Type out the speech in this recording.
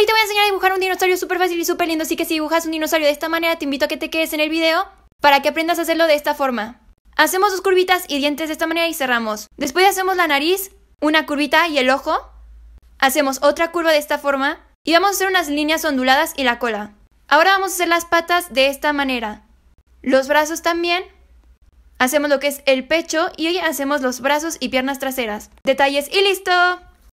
Hoy te voy a enseñar a dibujar un dinosaurio súper fácil y súper lindo, así que si dibujas un dinosaurio de esta manera te invito a que te quedes en el video para que aprendas a hacerlo de esta forma. Hacemos dos curvitas y dientes de esta manera y cerramos. Después hacemos la nariz, una curvita y el ojo. Hacemos otra curva de esta forma y vamos a hacer unas líneas onduladas y la cola. Ahora vamos a hacer las patas de esta manera. Los brazos también. Hacemos lo que es el pecho y hoy hacemos los brazos y piernas traseras. Detalles y listo.